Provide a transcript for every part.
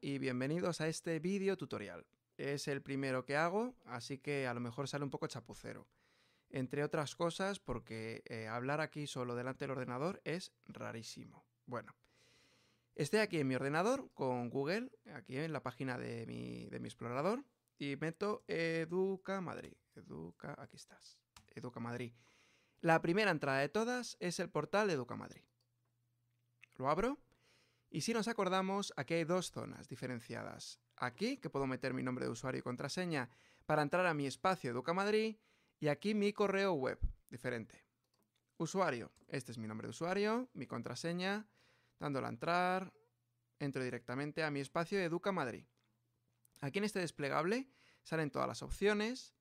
y bienvenidos a este vídeo tutorial. Es el primero que hago, así que a lo mejor sale un poco chapucero. Entre otras cosas porque eh, hablar aquí solo delante del ordenador es rarísimo. Bueno, estoy aquí en mi ordenador con Google, aquí en la página de mi, de mi explorador, y meto Educa Madrid. Educa, aquí estás. Educa Madrid. La primera entrada de todas es el portal Educa Madrid. Lo abro y si nos acordamos, aquí hay dos zonas diferenciadas. Aquí, que puedo meter mi nombre de usuario y contraseña para entrar a mi espacio Educa Madrid, y aquí mi correo web, diferente. Usuario, este es mi nombre de usuario, mi contraseña, dándole a entrar, entro directamente a mi espacio Educa Madrid. Aquí en este desplegable salen todas las opciones.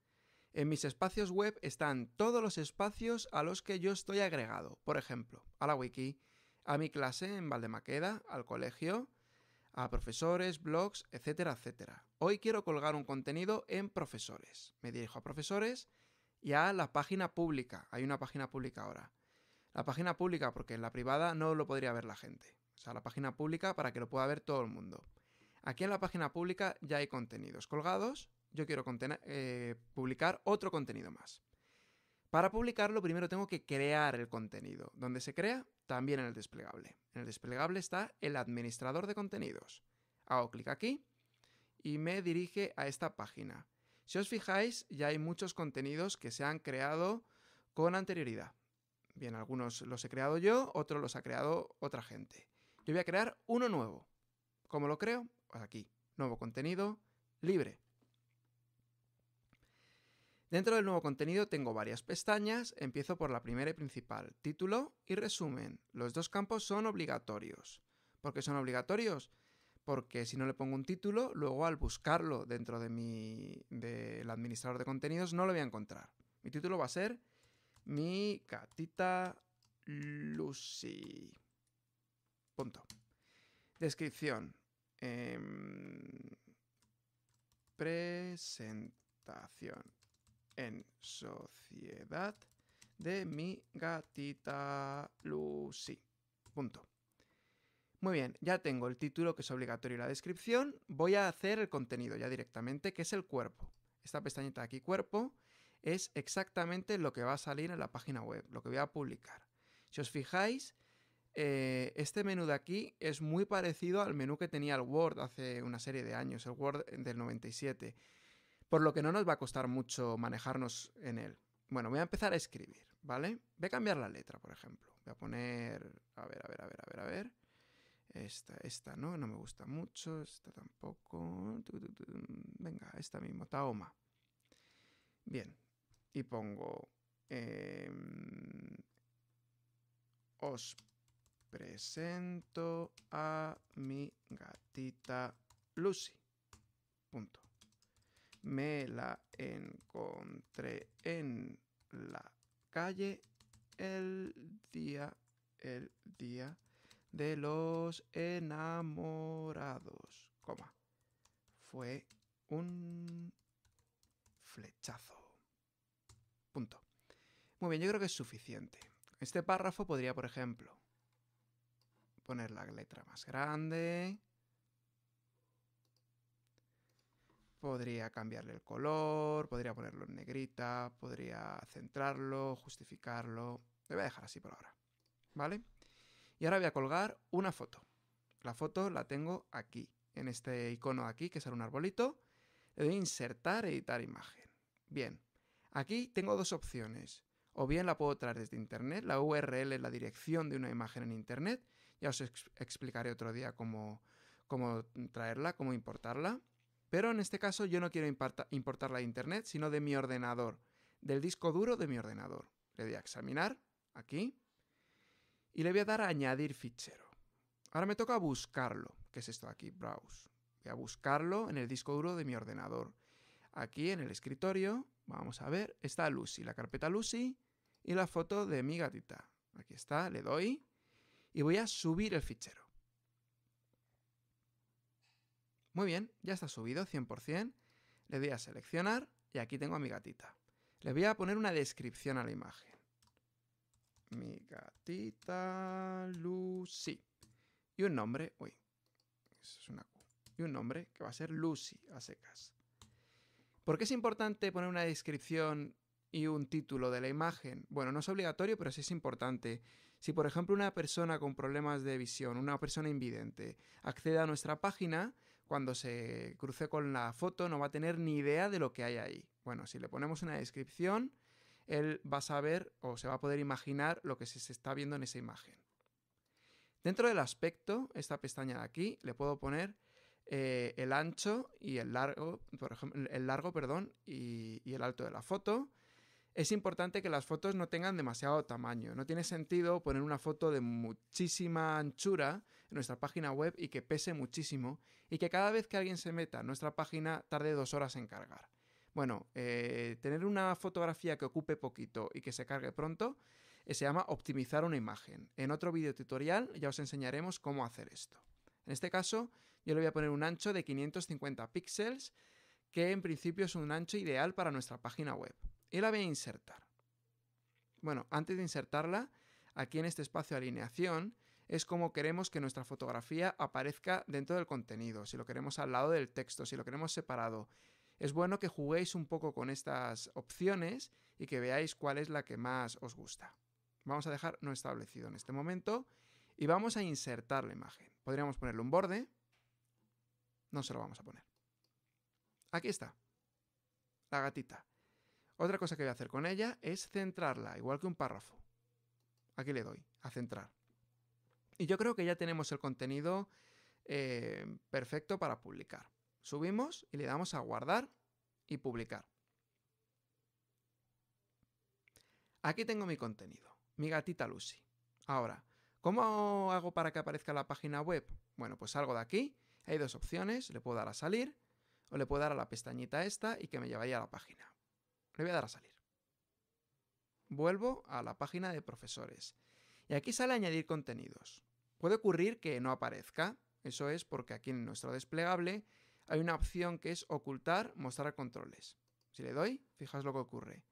En mis espacios web están todos los espacios a los que yo estoy agregado, por ejemplo, a la wiki, a mi clase en Valdemaqueda, al colegio, a profesores, blogs, etcétera, etcétera. Hoy quiero colgar un contenido en profesores. Me dirijo a profesores y a la página pública. Hay una página pública ahora. La página pública porque en la privada no lo podría ver la gente. O sea, la página pública para que lo pueda ver todo el mundo. Aquí en la página pública ya hay contenidos colgados. Yo quiero eh, publicar otro contenido más. Para publicarlo primero tengo que crear el contenido. ¿Dónde se crea? También en el desplegable. En el desplegable está el administrador de contenidos. Hago clic aquí y me dirige a esta página. Si os fijáis, ya hay muchos contenidos que se han creado con anterioridad. Bien, algunos los he creado yo, otros los ha creado otra gente. Yo voy a crear uno nuevo. ¿Cómo lo creo? aquí, nuevo contenido libre. Dentro del nuevo contenido tengo varias pestañas, empiezo por la primera y principal, título y resumen. Los dos campos son obligatorios. ¿Por qué son obligatorios? Porque si no le pongo un título, luego al buscarlo dentro de mi del administrador de contenidos no lo voy a encontrar. Mi título va a ser mi Catita Lucy. Punto. Descripción. Em, presentación en Sociedad de mi gatita Lucy. Punto. Muy bien, ya tengo el título que es obligatorio y la descripción. Voy a hacer el contenido ya directamente, que es el cuerpo. Esta pestañita de aquí, cuerpo, es exactamente lo que va a salir en la página web, lo que voy a publicar. Si os fijáis, eh, este menú de aquí es muy parecido al menú que tenía el Word hace una serie de años, el Word del 97 por lo que no nos va a costar mucho manejarnos en él. Bueno, voy a empezar a escribir, ¿vale? Voy a cambiar la letra, por ejemplo. Voy a poner, a ver, a ver, a ver, a ver, a ver. Esta, esta no, no me gusta mucho, esta tampoco. Mm, venga, esta mismo, Taoma. Bien, y pongo... Em, os presento a mi gatita Lucy. Punto. Me la encontré en la calle el día, el día de los enamorados, Fue un flechazo. Punto. Muy bien, yo creo que es suficiente. Este párrafo podría, por ejemplo, poner la letra más grande, podría cambiarle el color, podría ponerlo en negrita, podría centrarlo, justificarlo. Lo voy a dejar así por ahora. ¿Vale? Y ahora voy a colgar una foto. La foto la tengo aquí, en este icono aquí, que es un arbolito. Le doy insertar, editar imagen. Bien, aquí tengo dos opciones. O bien la puedo traer desde internet, la URL es la dirección de una imagen en internet. Ya os explicaré otro día cómo, cómo traerla, cómo importarla. Pero en este caso yo no quiero importar la de Internet, sino de mi ordenador, del disco duro de mi ordenador. Le doy a examinar, aquí, y le voy a dar a añadir fichero. Ahora me toca buscarlo, que es esto aquí, browse. Voy a buscarlo en el disco duro de mi ordenador. Aquí en el escritorio, vamos a ver, está Lucy, la carpeta Lucy y la foto de mi gatita. Aquí está, le doy y voy a subir el fichero. Muy bien, ya está subido 100%. Le doy a seleccionar y aquí tengo a mi gatita. Le voy a poner una descripción a la imagen. Mi gatita Lucy. Y un nombre, uy, eso es una Q. Y un nombre que va a ser Lucy a secas. ¿Por qué es importante poner una descripción y un título de la imagen? Bueno, no es obligatorio, pero sí es importante. Si, por ejemplo, una persona con problemas de visión, una persona invidente, accede a nuestra página, cuando se cruce con la foto no va a tener ni idea de lo que hay ahí. Bueno, si le ponemos una descripción, él va a saber o se va a poder imaginar lo que se está viendo en esa imagen. Dentro del aspecto, esta pestaña de aquí, le puedo poner eh, el ancho y el largo, el largo, perdón, y el alto de la foto es importante que las fotos no tengan demasiado tamaño. No tiene sentido poner una foto de muchísima anchura en nuestra página web y que pese muchísimo y que cada vez que alguien se meta en nuestra página tarde dos horas en cargar. Bueno, eh, tener una fotografía que ocupe poquito y que se cargue pronto eh, se llama optimizar una imagen. En otro video tutorial ya os enseñaremos cómo hacer esto. En este caso, yo le voy a poner un ancho de 550 píxeles, que en principio es un ancho ideal para nuestra página web y la voy a insertar. Bueno, antes de insertarla, aquí en este espacio de alineación, es como queremos que nuestra fotografía aparezca dentro del contenido, si lo queremos al lado del texto, si lo queremos separado. Es bueno que juguéis un poco con estas opciones y que veáis cuál es la que más os gusta. Vamos a dejar no establecido en este momento y vamos a insertar la imagen. Podríamos ponerle un borde. No se lo vamos a poner. Aquí está. La gatita. Otra cosa que voy a hacer con ella es centrarla, igual que un párrafo. Aquí le doy, a centrar. Y yo creo que ya tenemos el contenido eh, perfecto para publicar. Subimos y le damos a guardar y publicar. Aquí tengo mi contenido, mi gatita Lucy. Ahora, ¿cómo hago para que aparezca la página web? Bueno, pues salgo de aquí, hay dos opciones, le puedo dar a salir o le puedo dar a la pestañita esta y que me llevaría a la página. Le voy a dar a salir. Vuelvo a la página de profesores. Y aquí sale añadir contenidos. Puede ocurrir que no aparezca. Eso es porque aquí en nuestro desplegable hay una opción que es ocultar, mostrar controles. Si le doy, fijas lo que ocurre.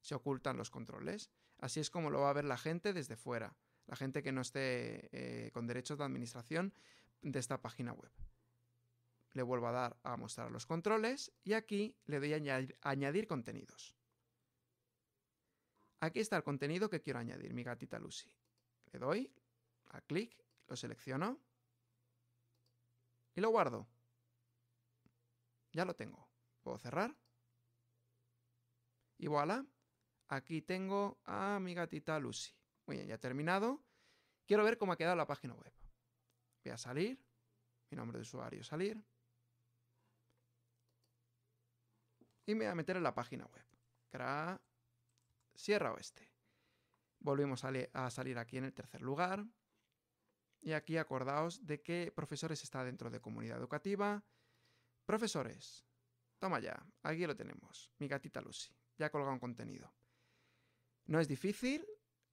Se ocultan los controles. Así es como lo va a ver la gente desde fuera. La gente que no esté eh, con derechos de administración de esta página web le vuelvo a dar a mostrar los controles y aquí le doy a añadir, contenidos. Aquí está el contenido que quiero añadir, mi gatita Lucy. Le doy a clic, lo selecciono y lo guardo. Ya lo tengo. Puedo cerrar. Y voilà, aquí tengo a mi gatita Lucy. Muy bien, ya he terminado. Quiero ver cómo ha quedado la página web. Voy a salir, mi nombre de usuario salir, Y me voy a meter en la página web. CRA Sierra Oeste. Volvimos a, salir aquí en el tercer lugar. Y aquí acordaos de que profesores está dentro de comunidad educativa. Profesores, toma ya, aquí lo tenemos, mi gatita Lucy, ya ha colgado un contenido. No es difícil,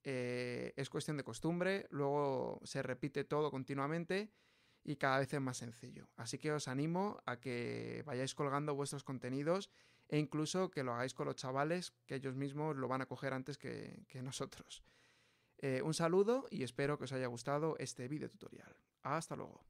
eh, es cuestión de costumbre, luego se repite todo continuamente y cada vez es más sencillo. Así que os animo a que vayáis colgando vuestros contenidos e incluso que lo hagáis con los chavales, que ellos mismos lo van a coger antes que, nosotros. Eh, un saludo y espero que os haya gustado este video tutorial. Hasta luego.